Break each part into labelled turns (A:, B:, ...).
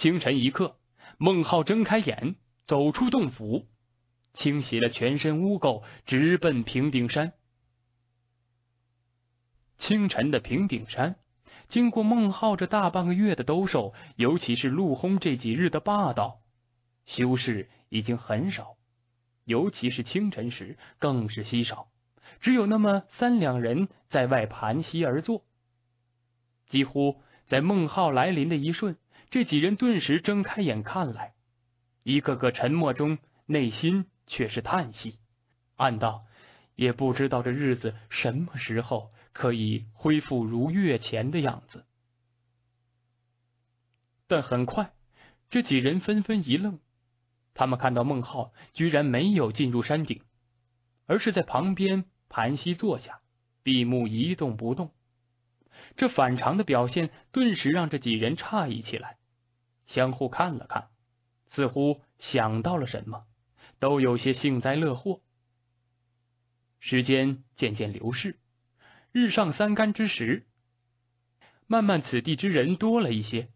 A: 清晨一刻，孟浩睁开眼，走出洞府，清洗了全身污垢，直奔平顶山。清晨的平顶山，经过孟浩这大半个月的兜售，尤其是陆轰这几日的霸道，修士已经很少，尤其是清晨时更是稀少，只有那么三两人在外盘膝而坐，几乎在孟浩来临的一瞬。这几人顿时睁开眼，看来一个个沉默中，内心却是叹息，暗道也不知道这日子什么时候可以恢复如月前的样子。但很快，这几人纷纷一愣，他们看到孟浩居然没有进入山顶，而是在旁边盘膝坐下，闭目一动不动。这反常的表现顿时让这几人诧异起来。相互看了看，似乎想到了什么，都有些幸灾乐祸。时间渐渐流逝，日上三竿之时，慢慢此地之人多了一些，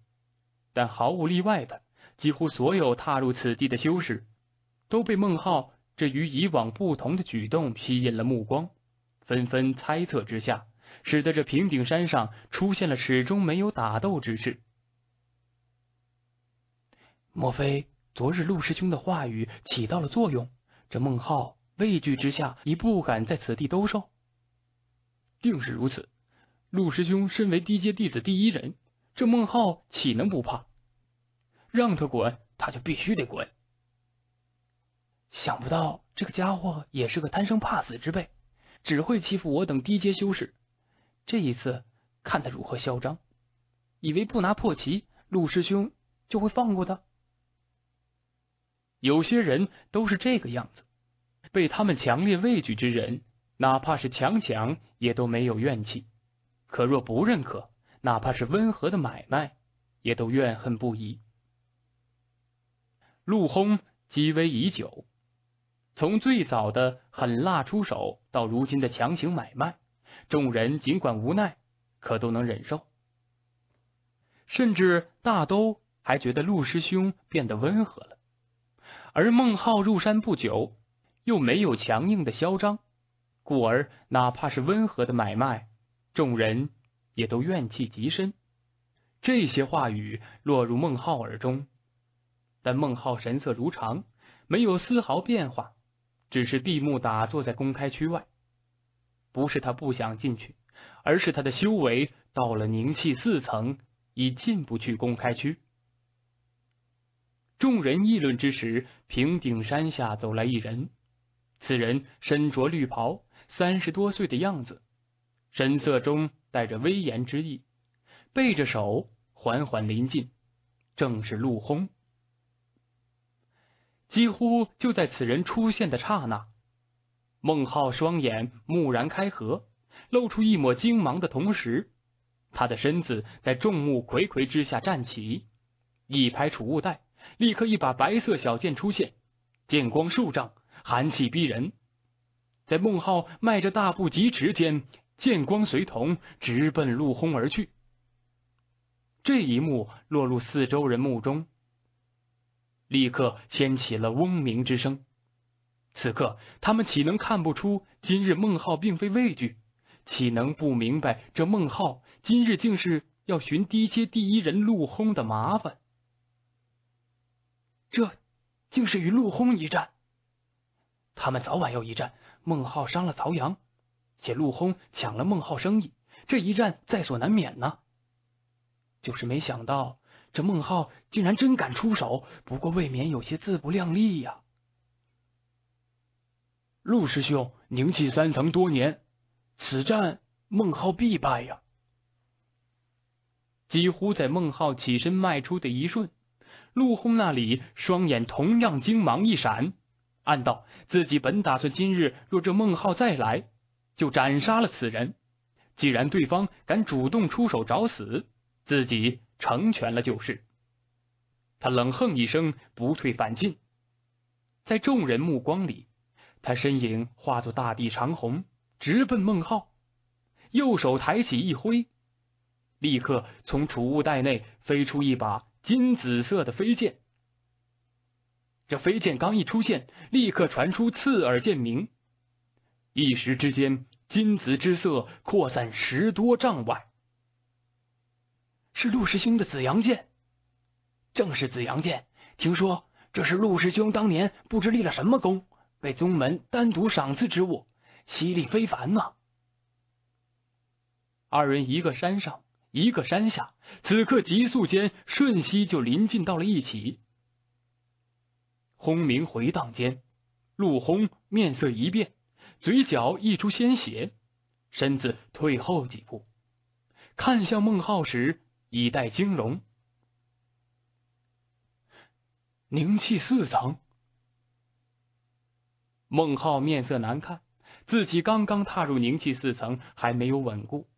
A: 但毫无例外的，几乎所有踏入此地的修士都被孟浩这与以往不同的举动吸引了目光，纷纷猜测之下，使得这平顶山上出现了始终没有打斗之势。莫非昨日陆师兄的话语起到了作用？这孟浩畏惧之下，已不敢在此地兜售。定是如此。陆师兄身为低阶弟子第一人，这孟浩岂能不怕？让他滚，他就必须得滚。想不到这个家伙也是个贪生怕死之辈，只会欺负我等低阶修士。这一次看他如何嚣张，以为不拿破旗，陆师兄就会放过他？有些人都是这个样子，被他们强烈畏惧之人，哪怕是强抢也都没有怨气；可若不认可，哪怕是温和的买卖，也都怨恨不已。陆轰积威已久，从最早的狠辣出手到如今的强行买卖，众人尽管无奈，可都能忍受，甚至大都还觉得陆师兄变得温和了。而孟浩入山不久，又没有强硬的嚣张，故而哪怕是温和的买卖，众人也都怨气极深。这些话语落入孟浩耳中，但孟浩神色如常，没有丝毫变化，只是闭目打坐在公开区外。不是他不想进去，而是他的修为到了凝气四层，已进不去公开区。众人议论之时，平顶山下走来一人。此人身着绿袍，三十多岁的样子，神色中带着威严之意，背着手缓缓临近，正是陆轰。几乎就在此人出现的刹那，孟浩双眼蓦然开合，露出一抹惊芒的同时，他的身子在众目睽睽之下站起，一拍储物袋。立刻，一把白色小剑出现，剑光数丈，寒气逼人。在孟浩迈着大步疾驰间，剑光随同直奔陆轰而去。这一幕落入四周人目中，立刻掀起了嗡鸣之声。此刻，他们岂能看不出今日孟浩并非畏惧？岂能不明白这孟浩今日竟是要寻低阶第一人陆轰的麻烦？这竟是与陆轰一战，他们早晚要一战。孟浩伤了曹阳，且陆轰抢了孟浩生意，这一战在所难免呢。就是没想到这孟浩竟然真敢出手，不过未免有些自不量力呀。陆师兄凝气三层多年，此战孟浩必败呀。几乎在孟浩起身迈出的一瞬。陆轰那里，双眼同样精芒一闪，暗道自己本打算今日若这孟浩再来，就斩杀了此人。既然对方敢主动出手找死，自己成全了就是。他冷哼一声，不退反进，在众人目光里，他身影化作大地长虹，直奔孟浩。右手抬起一挥，立刻从储物袋内飞出一把。金紫色的飞剑，这飞剑刚一出现，立刻传出刺耳剑鸣，一时之间，金紫之色扩散十多丈外。是陆师兄的紫阳剑，正是紫阳剑。听说这是陆师兄当年不知立了什么功，被宗门单独赏赐之物，犀利非凡呢。二人一个山上。一个山下，此刻急速间，瞬息就临近到了一起。轰鸣回荡间，陆轰面色一变，嘴角溢出鲜血，身子退后几步，看向孟浩时，已带惊容。凝气四层。孟浩面色难看，自己刚刚踏入凝气四层，还没有稳固。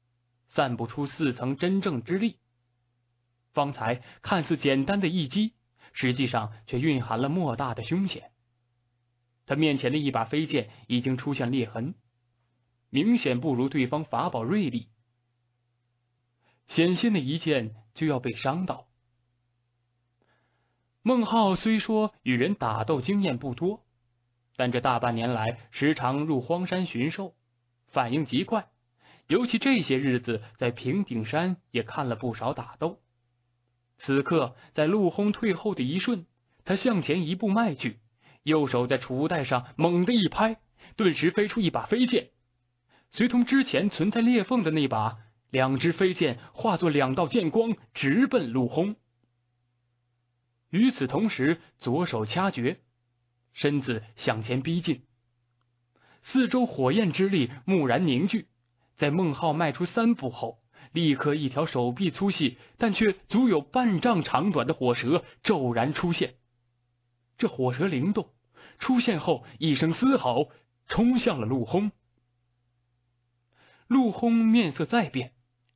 A: 散不出四层真正之力。方才看似简单的一击，实际上却蕴含了莫大的凶险。他面前的一把飞剑已经出现裂痕，明显不如对方法宝锐利。险些的一剑就要被伤到。孟浩虽说与人打斗经验不多，但这大半年来时常入荒山寻兽，反应极快。尤其这些日子，在平顶山也看了不少打斗。此刻，在陆轰退后的一瞬，他向前一步迈去，右手在储物袋上猛地一拍，顿时飞出一把飞剑，随同之前存在裂缝的那把，两只飞剑化作两道剑光，直奔陆轰。与此同时，左手掐诀，身子向前逼近，四周火焰之力蓦然凝聚。在孟浩迈出三步后，立刻一条手臂粗细，但却足有半丈长短的火蛇骤然出现。这火蛇灵动，出现后一声嘶吼，冲向了陆轰。陆轰面色再变，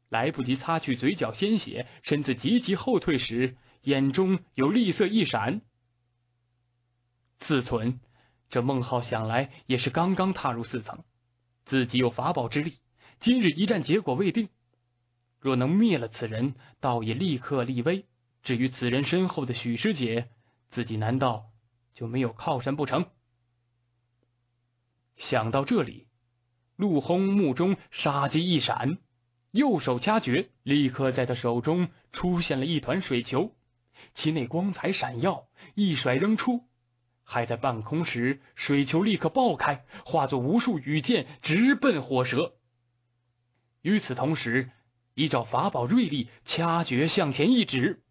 A: 来不及擦去嘴角鲜血，身子急急后退时，眼中有厉色一闪。自存，这孟浩想来也是刚刚踏入四层，自己有法宝之力。今日一战结果未定，若能灭了此人，倒也立刻立威。至于此人身后的许师姐，自己难道就没有靠山不成？想到这里，陆轰目中杀机一闪，右手掐诀，立刻在他手中出现了一团水球，其内光彩闪耀，一甩扔出，还在半空时，水球立刻爆开，化作无数羽箭，直奔火蛇。与此同时，依照法宝锐利，掐诀向前一指，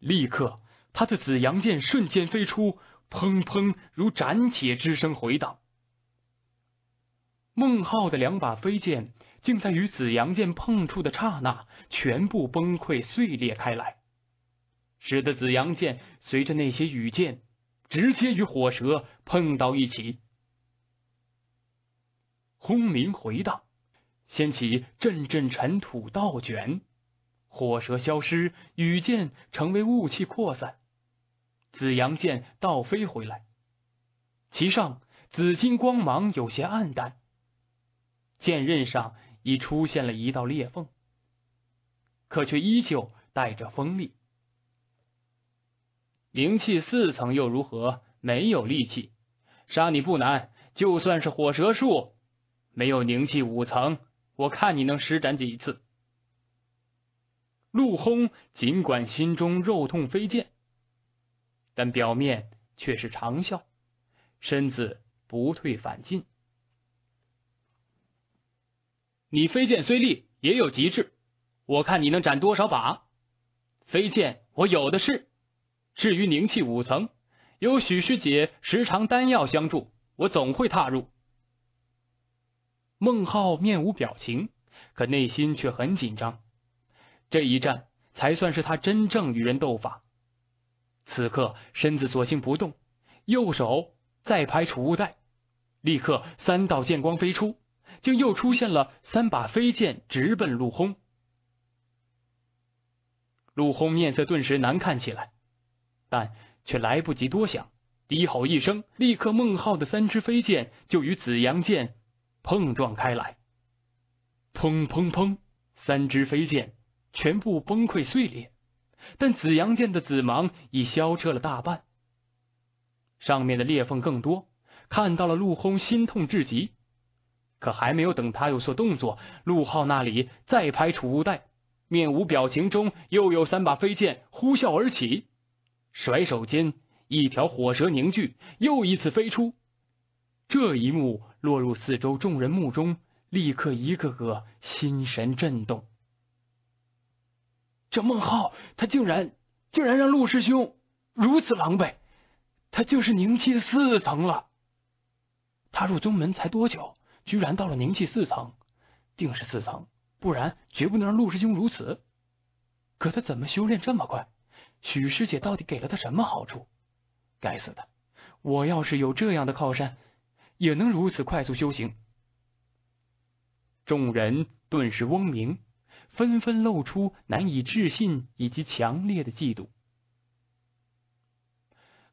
A: 立刻他的紫阳剑瞬间飞出，砰砰如斩铁之声回荡。孟浩的两把飞剑，竟在与紫阳剑碰触的刹那，全部崩溃碎裂开来，使得紫阳剑随着那些羽箭直接与火蛇碰到一起，轰鸣回荡。掀起阵阵尘土倒卷，火蛇消失，羽剑成为雾气扩散，紫阳剑倒飞回来，其上紫金光芒有些暗淡，剑刃上已出现了一道裂缝，可却依旧带着锋利。灵气四层又如何？没有力气，杀你不难。就算是火蛇术，没有灵气五层。我看你能施展几次？陆轰尽管心中肉痛飞剑，但表面却是长笑，身子不退反进。你飞剑虽利，也有极致，我看你能斩多少把？飞剑我有的是。至于凝气五层，有许师姐时常丹药相助，我总会踏入。孟浩面无表情，可内心却很紧张。这一战才算是他真正与人斗法。此刻身子索性不动，右手再拍储物袋，立刻三道剑光飞出，竟又出现了三把飞剑，直奔陆轰。陆轰面色顿时难看起来，但却来不及多想，低吼一声，立刻孟浩的三支飞剑就与紫阳剑。碰撞开来，砰砰砰！三支飞剑全部崩溃碎裂，但紫阳剑的紫芒已消撤了大半，上面的裂缝更多。看到了陆轰心痛至极，可还没有等他有所动作，陆浩那里再拍储物袋，面无表情中又有三把飞剑呼啸而起，甩手间一条火蛇凝聚，又一次飞出。这一幕。落入四周众人目中，立刻一个个心神震动。这孟浩，他竟然竟然让陆师兄如此狼狈，他竟是凝气四层了。他入宗门才多久，居然到了凝气四层，定是四层，不然绝不能让陆师兄如此。可他怎么修炼这么快？许师姐到底给了他什么好处？该死的，我要是有这样的靠山！也能如此快速修行，众人顿时嗡鸣，纷纷露出难以置信以及强烈的嫉妒。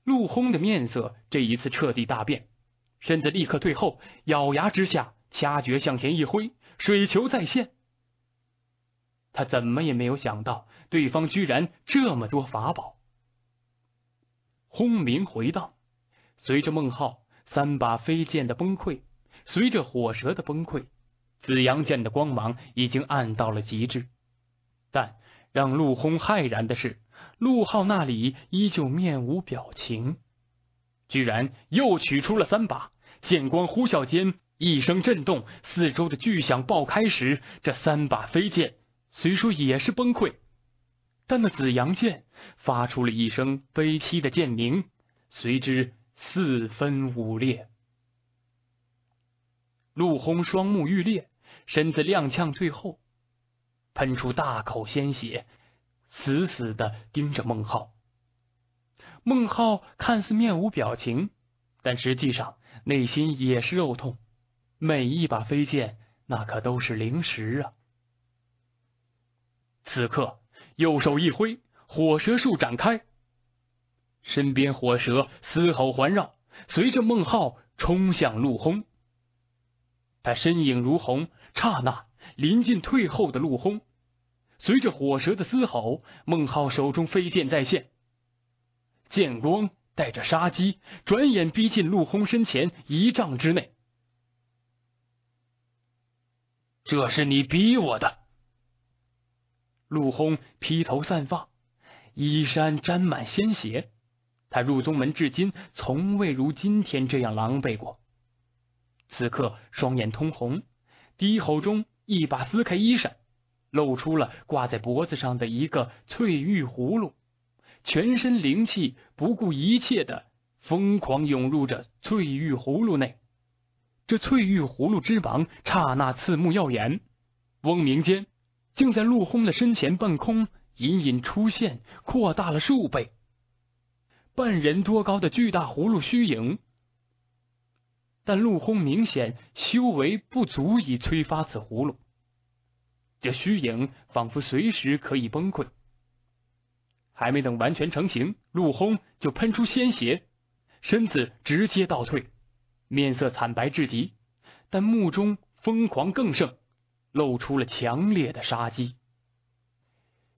A: 陆轰的面色这一次彻底大变，身子立刻退后，咬牙之下，掐诀向前一挥，水球再现。他怎么也没有想到，对方居然这么多法宝，轰鸣回荡，随着孟浩。三把飞剑的崩溃，随着火蛇的崩溃，紫阳剑的光芒已经暗到了极致。但让陆轰骇然的是，陆浩那里依旧面无表情，居然又取出了三把剑光呼啸间，一声震动，四周的巨响爆开时，这三把飞剑虽说也是崩溃，但那紫阳剑发出了一声悲凄的剑鸣，随之。四分五裂。陆轰双目欲裂，身子踉跄，最后喷出大口鲜血，死死的盯着孟浩。孟浩看似面无表情，但实际上内心也是肉痛。每一把飞剑，那可都是灵石啊！此刻，右手一挥，火蛇术展开。身边火蛇嘶吼环绕，随着孟浩冲向陆轰。他身影如虹，刹那临近退后的陆轰。随着火蛇的嘶吼，孟浩手中飞剑再现，剑光带着杀机，转眼逼近陆轰身前一丈之内。这是你逼我的！陆轰披头散发，衣衫沾满鲜血。他入宗门至今，从未如今天这样狼狈过。此刻双眼通红，低吼中一把撕开衣衫，露出了挂在脖子上的一个翠玉葫芦，全身灵气不顾一切的疯狂涌入着翠玉葫芦内。这翠玉葫芦之王刹那刺目耀眼，嗡鸣间竟在陆轰的身前半空隐隐出现，扩大了数倍。半人多高的巨大葫芦虚影，但陆轰明显修为不足以催发此葫芦，这虚影仿佛随时可以崩溃。还没等完全成型，陆轰就喷出鲜血，身子直接倒退，面色惨白至极，但目中疯狂更盛，露出了强烈的杀机。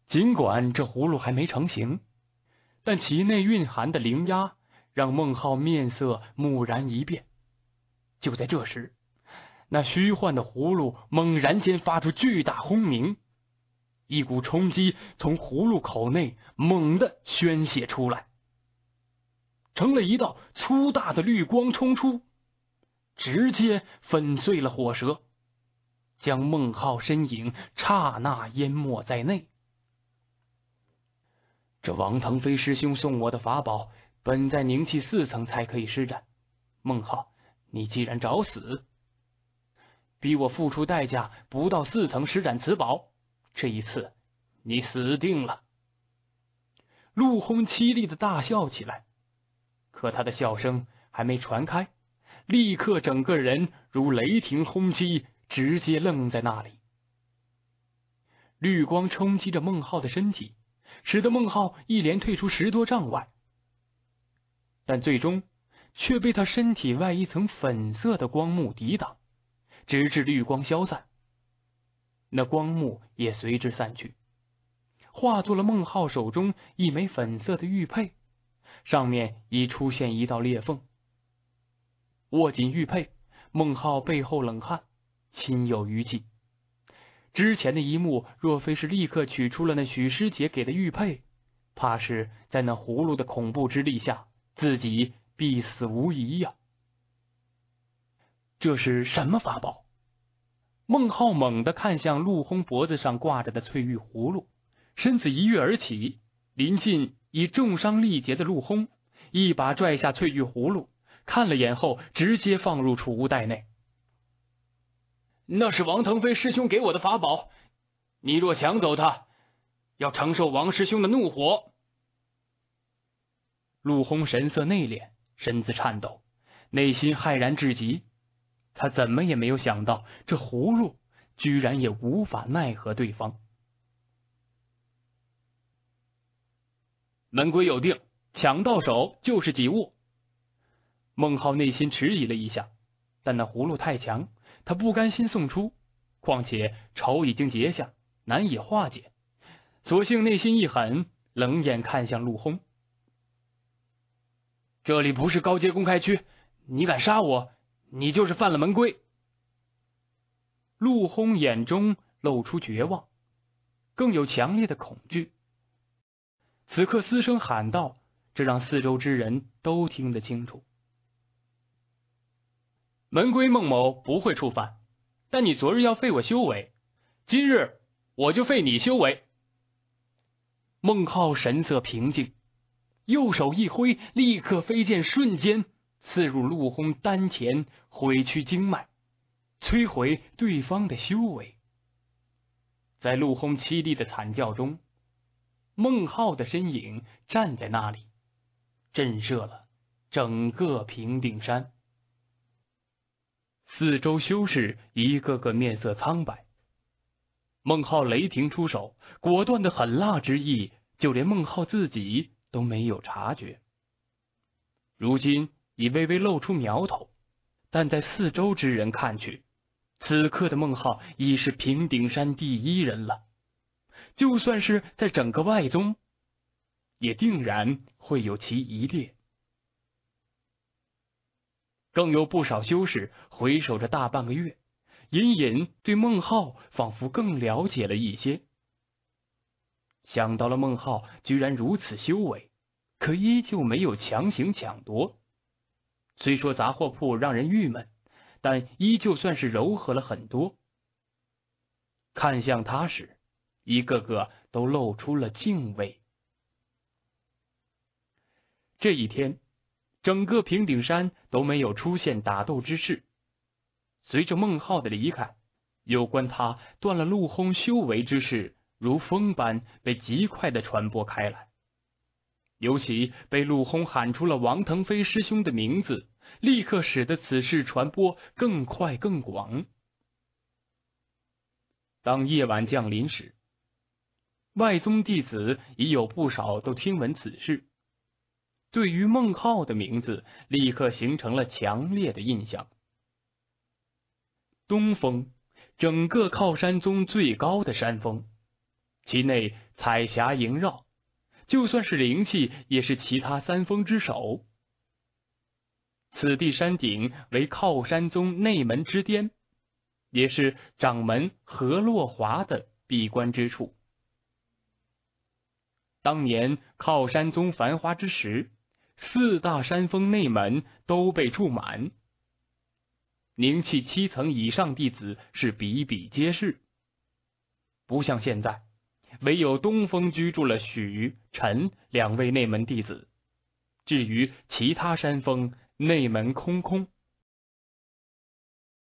A: 尽管这葫芦还没成型。但其内蕴含的灵压让孟浩面色蓦然一变。就在这时，那虚幻的葫芦猛然间发出巨大轰鸣，一股冲击从葫芦口内猛地宣泄出来，成了一道粗大的绿光冲出，直接粉碎了火蛇，将孟浩身影刹那淹没在内。这王腾飞师兄送我的法宝，本在凝气四层才可以施展。孟浩，你既然找死，逼我付出代价，不到四层施展此宝，这一次你死定了！陆轰凄厉的大笑起来，可他的笑声还没传开，立刻整个人如雷霆轰击，直接愣在那里。绿光冲击着孟浩的身体。使得孟浩一连退出十多丈外，但最终却被他身体外一层粉色的光幕抵挡，直至绿光消散，那光幕也随之散去，化作了孟浩手中一枚粉色的玉佩，上面已出现一道裂缝。握紧玉佩，孟浩背后冷汗，心有余悸。之前的一幕，若非是立刻取出了那许师姐给的玉佩，怕是在那葫芦的恐怖之力下，自己必死无疑呀！这是什么法宝？孟浩猛地看向陆轰脖子上挂着的翠玉葫芦，身子一跃而起，临近已重伤力竭的陆轰，一把拽下翠玉葫芦，看了眼后，直接放入储物袋内。那是王腾飞师兄给我的法宝，你若抢走他，要承受王师兄的怒火。陆鸿神色内敛，身子颤抖，内心骇然至极。他怎么也没有想到，这葫芦居然也无法奈何对方。门规有定，抢到手就是己物。孟浩内心迟疑了一下，但那葫芦太强。他不甘心送出，况且仇已经结下，难以化解。索性内心一狠，冷眼看向陆轰：“这里不是高阶公开区，你敢杀我，你就是犯了门规。”陆轰眼中露出绝望，更有强烈的恐惧。此刻嘶声喊道：“这让四周之人都听得清楚。”门规，孟某不会触犯。但你昨日要废我修为，今日我就废你修为。孟浩神色平静，右手一挥，立刻飞剑瞬间刺入陆轰丹田，毁去经脉，摧毁对方的修为。在陆轰凄厉的惨叫中，孟浩的身影站在那里，震慑了整个平顶山。四周修士一个个面色苍白。孟浩雷霆出手，果断的狠辣之意，就连孟浩自己都没有察觉。如今已微微露出苗头，但在四周之人看去，此刻的孟浩已是平顶山第一人了。就算是在整个外宗，也定然会有其一列。更有不少修士回首这大半个月，隐隐对孟浩仿佛更了解了一些。想到了孟浩居然如此修为，可依旧没有强行抢夺。虽说杂货铺让人郁闷，但依旧算是柔和了很多。看向他时，一个个都露出了敬畏。这一天。整个平顶山都没有出现打斗之事。随着孟浩的离开，有关他断了陆轰修为之事，如风般被极快的传播开来。尤其被陆轰喊出了王腾飞师兄的名字，立刻使得此事传播更快更广。当夜晚降临时，外宗弟子已有不少都听闻此事。对于孟浩的名字，立刻形成了强烈的印象。东峰，整个靠山宗最高的山峰，其内彩霞萦绕，就算是灵气，也是其他三峰之首。此地山顶为靠山宗内门之巅，也是掌门何洛华的闭关之处。当年靠山宗繁华之时。四大山峰内门都被住满，凝气七层以上弟子是比比皆是。不像现在，唯有东风居住了许陈两位内门弟子，至于其他山峰内门空空。